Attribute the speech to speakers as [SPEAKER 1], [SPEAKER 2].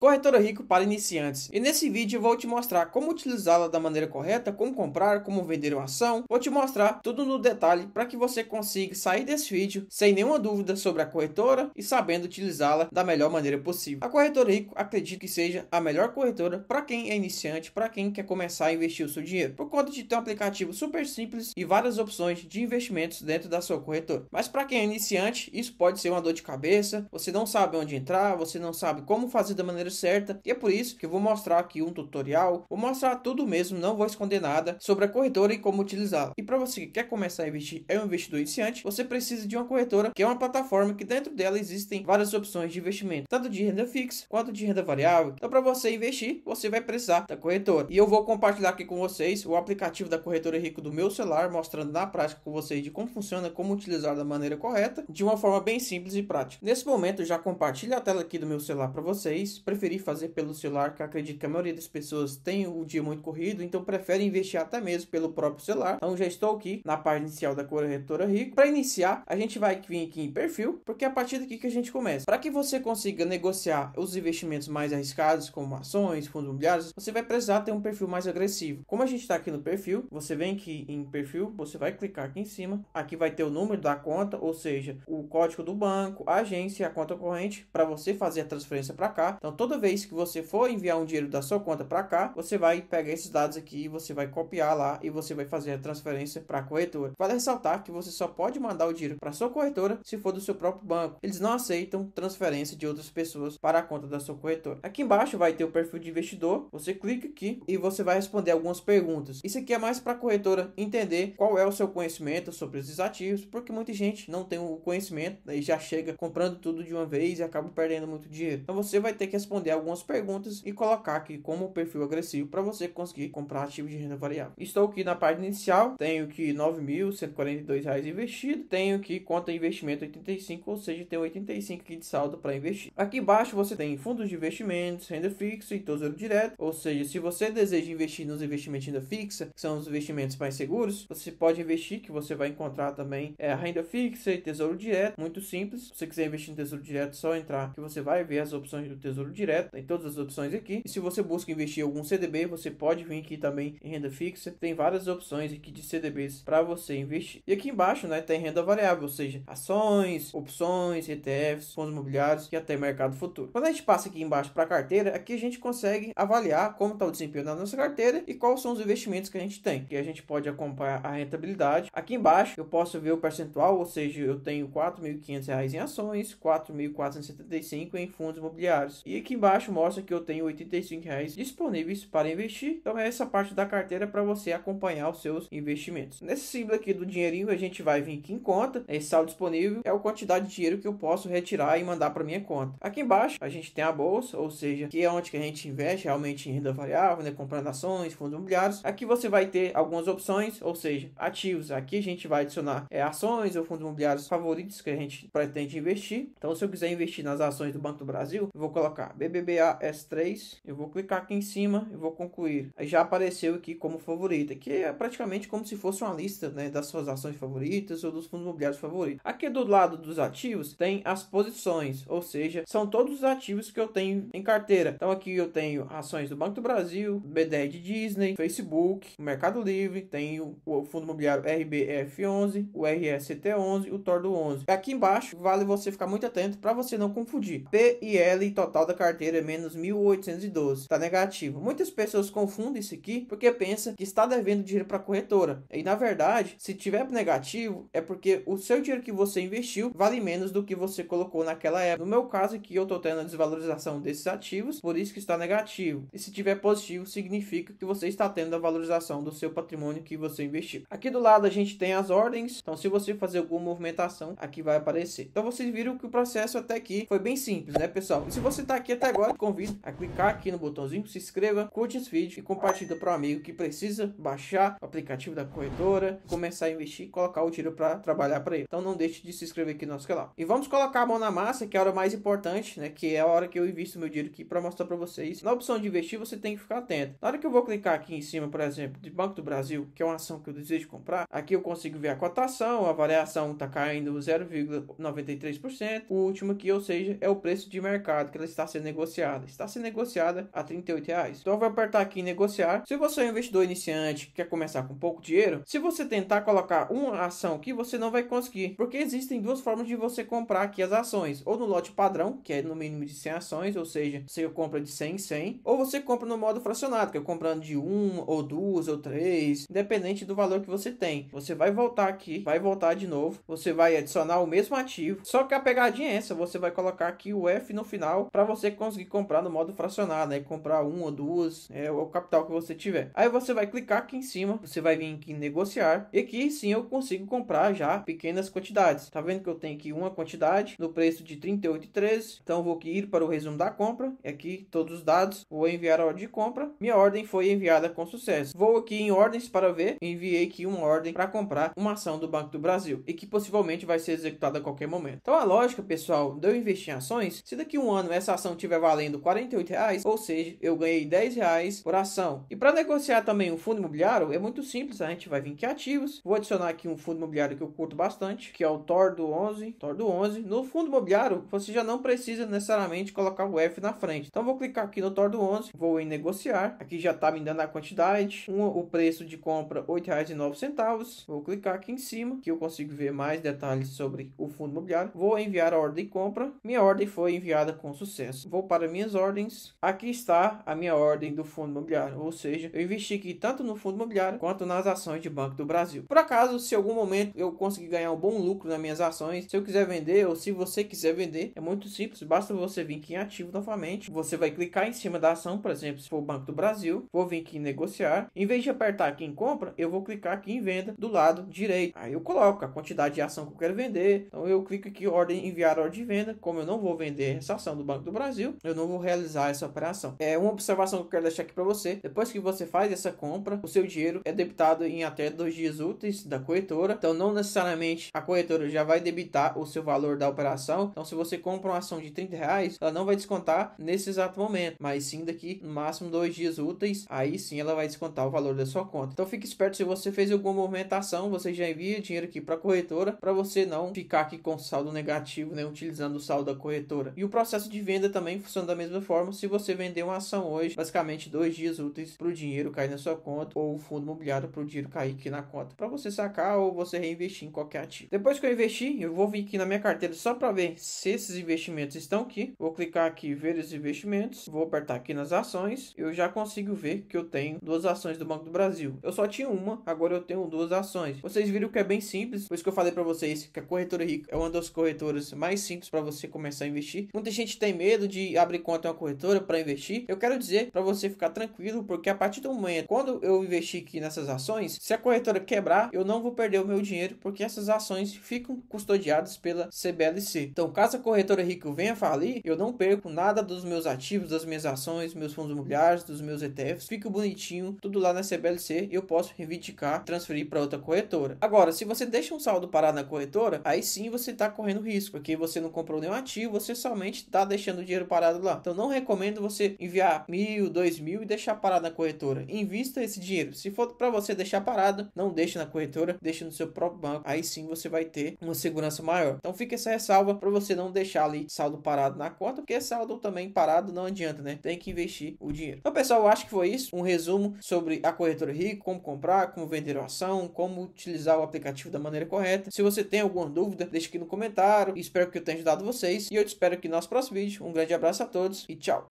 [SPEAKER 1] Corretora Rico para iniciantes. E nesse vídeo eu vou te mostrar como utilizá-la da maneira correta, como comprar, como vender uma ação. Vou te mostrar tudo no detalhe para que você consiga sair desse vídeo sem nenhuma dúvida sobre a corretora e sabendo utilizá-la da melhor maneira possível. A Corretora Rico acredito que seja a melhor corretora para quem é iniciante, para quem quer começar a investir o seu dinheiro, por conta de ter um aplicativo super simples e várias opções de investimentos dentro da sua corretora. Mas para quem é iniciante, isso pode ser uma dor de cabeça, você não sabe onde entrar, você não sabe como fazer da maneira maneira certa e é por isso que eu vou mostrar aqui um tutorial, vou mostrar tudo mesmo, não vou esconder nada sobre a corretora e como utilizá-la. E para você que quer começar a investir, é um investidor iniciante, você precisa de uma corretora que é uma plataforma que dentro dela existem várias opções de investimento, tanto de renda fixa quanto de renda variável. Então para você investir, você vai precisar da corretora. E eu vou compartilhar aqui com vocês o aplicativo da corretora Rico do meu celular, mostrando na prática com vocês de como funciona, como utilizar da maneira correta, de uma forma bem simples e prática. Nesse momento eu já compartilho a tela aqui do meu celular para vocês preferir fazer pelo celular, que acredito que a maioria das pessoas tem o dia muito corrido, então prefere investir até mesmo pelo próprio celular. Então já estou aqui na página inicial da corretora Rico. Para iniciar, a gente vai vir aqui em perfil, porque é a partir daqui que a gente começa. Para que você consiga negociar os investimentos mais arriscados, como ações, fundos imobiliários, você vai precisar ter um perfil mais agressivo. Como a gente está aqui no perfil, você vem aqui em perfil, você vai clicar aqui em cima, aqui vai ter o número da conta, ou seja, o código do banco, a agência, a conta corrente, para você fazer a transferência para cá. Então, todo toda vez que você for enviar um dinheiro da sua conta para cá, você vai pegar esses dados aqui, você vai copiar lá e você vai fazer a transferência para a corretora. Vale ressaltar que você só pode mandar o dinheiro para sua corretora se for do seu próprio banco. Eles não aceitam transferência de outras pessoas para a conta da sua corretora. Aqui embaixo vai ter o perfil de investidor. Você clica aqui e você vai responder algumas perguntas. Isso aqui é mais para a corretora entender qual é o seu conhecimento sobre esses ativos, porque muita gente não tem o conhecimento e já chega comprando tudo de uma vez e acaba perdendo muito dinheiro. Então você vai ter que responder responder algumas perguntas e colocar aqui como perfil agressivo para você conseguir comprar ativos de renda variável. Estou aqui na página inicial, tenho que R$ 9.142 investido, tenho que conta investimento 85, ou seja, tenho 85 aqui de saldo para investir. Aqui embaixo você tem fundos de investimentos, renda fixa e tesouro direto, ou seja, se você deseja investir nos investimentos de renda fixa, que são os investimentos mais seguros, você pode investir que você vai encontrar também é, renda fixa e tesouro direto, muito simples. Se você quiser investir em tesouro direto, é só entrar que você vai ver as opções do tesouro direto direto tem todas as opções aqui. E se você busca investir em algum CDB, você pode vir aqui também em renda fixa. Tem várias opções aqui de CDBs para você investir. E aqui embaixo, né, tem tá renda variável, ou seja, ações, opções, ETFs, fundos imobiliários e até mercado futuro. Quando a gente passa aqui embaixo para carteira, aqui a gente consegue avaliar como está o desempenho da nossa carteira e quais são os investimentos que a gente tem. Que a gente pode acompanhar a rentabilidade. Aqui embaixo eu posso ver o percentual, ou seja, eu tenho R$ 4.500 em ações, R$ 4.475 em fundos imobiliários. E aqui embaixo mostra que eu tenho 85 reais disponíveis para investir. Então é essa parte da carteira para você acompanhar os seus investimentos. Nesse símbolo aqui do dinheirinho a gente vai vir aqui em conta, esse saldo disponível é a quantidade de dinheiro que eu posso retirar e mandar para minha conta. Aqui embaixo a gente tem a bolsa, ou seja, que é onde que a gente investe realmente em renda variável, né, comprando ações, fundos imobiliários. Aqui você vai ter algumas opções, ou seja, ativos. Aqui a gente vai adicionar é, ações ou fundos imobiliários favoritos que a gente pretende investir. Então se eu quiser investir nas ações do Banco do Brasil, vou colocar BB BBBAS3. Eu vou clicar aqui em cima e vou concluir. Aí já apareceu aqui como favorita, que é praticamente como se fosse uma lista né, das suas ações favoritas ou dos fundos imobiliários favoritos. Aqui do lado dos ativos tem as posições, ou seja, são todos os ativos que eu tenho em carteira. Então aqui eu tenho ações do Banco do Brasil, B10 de Disney, Facebook, Mercado Livre, tenho o fundo imobiliário RBF11, o RST11, o TOR do 11. Aqui embaixo vale você ficar muito atento para você não confundir P e L total da carteira carteira é menos 1.812. Está negativo. Muitas pessoas confundem isso aqui porque pensa que está devendo dinheiro para a corretora. E na verdade, se tiver negativo, é porque o seu dinheiro que você investiu vale menos do que você colocou naquela época. No meu caso aqui, eu tô tendo a desvalorização desses ativos, por isso que está negativo. E se tiver positivo, significa que você está tendo a valorização do seu patrimônio que você investiu. Aqui do lado a gente tem as ordens, então se você fazer alguma movimentação, aqui vai aparecer. Então vocês viram que o processo até aqui foi bem simples, né pessoal? E se você está aqui até tá agora, convido a clicar aqui no botãozinho, se inscreva, curte esse vídeo e compartilha para um amigo que precisa baixar o aplicativo da corretora, começar a investir e colocar o dinheiro para trabalhar para ele. Então não deixe de se inscrever aqui no nosso canal. E vamos colocar a mão na massa, que é a hora mais importante, né? Que é a hora que eu invisto meu dinheiro aqui para mostrar para vocês. Na opção de investir, você tem que ficar atento. Na hora que eu vou clicar aqui em cima, por exemplo, de Banco do Brasil, que é uma ação que eu desejo comprar, aqui eu consigo ver a cotação, a variação está caindo 0,93%. O último aqui, ou seja, é o preço de mercado que ela está sendo negociada. Está sendo negociada a 38 reais. Então eu vou apertar aqui em negociar. Se você é um investidor iniciante quer começar com pouco dinheiro, se você tentar colocar uma ação aqui, você não vai conseguir, porque existem duas formas de você comprar aqui as ações, ou no lote padrão, que é no mínimo de 100 ações, ou seja, você compra de 100 em 100, ou você compra no modo fracionado, que é comprando de um ou 2 ou três, independente do valor que você tem. Você vai voltar aqui, vai voltar de novo, você vai adicionar o mesmo ativo, só que a pegadinha é essa, você vai colocar aqui o F no final para você conseguir comprar no modo fracionado, né? Comprar uma ou duas, é o capital que você tiver. Aí você vai clicar aqui em cima, você vai vir aqui em negociar e aqui sim eu consigo comprar já pequenas quantidades. Tá vendo que eu tenho aqui uma quantidade no preço de 38,13. Então vou aqui ir para o resumo da compra, é aqui todos os dados, vou enviar a ordem de compra. Minha ordem foi enviada com sucesso. Vou aqui em ordens para ver, enviei aqui uma ordem para comprar uma ação do Banco do Brasil e que possivelmente vai ser executada a qualquer momento. Então a é lógica, pessoal, de eu investir em ações, se daqui um ano essa ação tiver estiver valendo R$ reais, ou seja, eu ganhei R$ reais por ação. E para negociar também um fundo imobiliário, é muito simples, a gente vai vir aqui ativos, vou adicionar aqui um fundo imobiliário que eu curto bastante, que é o TOR do 11, TOR do 11. No fundo imobiliário, você já não precisa necessariamente colocar o F na frente. Então vou clicar aqui no TOR do 11, vou em negociar, aqui já tá me dando a quantidade, um, o preço de compra R$ 8,09, vou clicar aqui em cima, que eu consigo ver mais detalhes sobre o fundo imobiliário. Vou enviar a ordem de compra, minha ordem foi enviada com sucesso. Vou vou para minhas ordens. Aqui está a minha ordem do fundo imobiliário, ou seja, eu investi aqui tanto no fundo imobiliário quanto nas ações de Banco do Brasil. Por acaso, se algum momento eu conseguir ganhar um bom lucro nas minhas ações, se eu quiser vender ou se você quiser vender, é muito simples, basta você vir aqui em ativo novamente, você vai clicar em cima da ação, por exemplo, se for o Banco do Brasil, vou vir aqui em negociar, em vez de apertar aqui em compra, eu vou clicar aqui em venda do lado direito. Aí eu coloco a quantidade de ação que eu quero vender, então eu clico aqui ordem enviar ordem de venda, como eu não vou vender essa ação do Banco do Brasil, Brasil, eu não vou realizar essa operação. É uma observação que eu quero deixar aqui para você. Depois que você faz essa compra, o seu dinheiro é debitado em até dois dias úteis da corretora. Então, não necessariamente a corretora já vai debitar o seu valor da operação. Então, se você compra uma ação de 30 reais, ela não vai descontar nesse exato momento, mas sim daqui no máximo dois dias úteis. Aí sim ela vai descontar o valor da sua conta. Então, fique esperto se você fez alguma movimentação, você já envia dinheiro aqui para a corretora para você não ficar aqui com saldo negativo, né, utilizando o saldo da corretora. E o processo de venda também funciona da mesma forma se você vender uma ação hoje, basicamente dois dias úteis para o dinheiro cair na sua conta ou o fundo imobiliário para o dinheiro cair aqui na conta para você sacar ou você reinvestir em qualquer ativo. Depois que eu investir, eu vou vir aqui na minha carteira só para ver se esses investimentos estão aqui. Vou clicar aqui ver os investimentos, vou apertar aqui nas ações, eu já consigo ver que eu tenho duas ações do Banco do Brasil. Eu só tinha uma, agora eu tenho duas ações. Vocês viram que é bem simples, por isso que eu falei para vocês que a corretora rica é uma das corretoras mais simples para você começar a investir. Muita gente tem medo de abre abrir conta em uma corretora para investir, eu quero dizer para você ficar tranquilo, porque a partir do momento quando eu investir aqui nessas ações, se a corretora quebrar, eu não vou perder o meu dinheiro, porque essas ações ficam custodiadas pela CBLC. Então, caso a corretora Rico venha falir, eu não perco nada dos meus ativos, das minhas ações, meus fundos imobiliários, dos meus ETFs, fica bonitinho, tudo lá na CBLC, eu posso reivindicar, transferir para outra corretora. Agora, se você deixa um saldo parado na corretora, aí sim você está correndo risco, porque você não comprou nenhum ativo, você somente está deixando o dinheiro parado lá. Então não recomendo você enviar mil, dois mil e deixar parado na corretora. Invista esse dinheiro. Se for para você deixar parado, não deixe na corretora, deixe no seu próprio banco. Aí sim você vai ter uma segurança maior. Então fica essa ressalva para você não deixar ali saldo parado na conta, porque saldo também parado não adianta, né? Tem que investir o dinheiro. Então, pessoal, eu acho que foi isso. Um resumo sobre a corretora Rico, como comprar, como vender a ação, como utilizar o aplicativo da maneira correta. Se você tem alguma dúvida, deixe aqui no comentário. Espero que eu tenha ajudado vocês e eu te espero aqui no nosso próximo vídeo. Um grande abraço abraço a todos e tchau!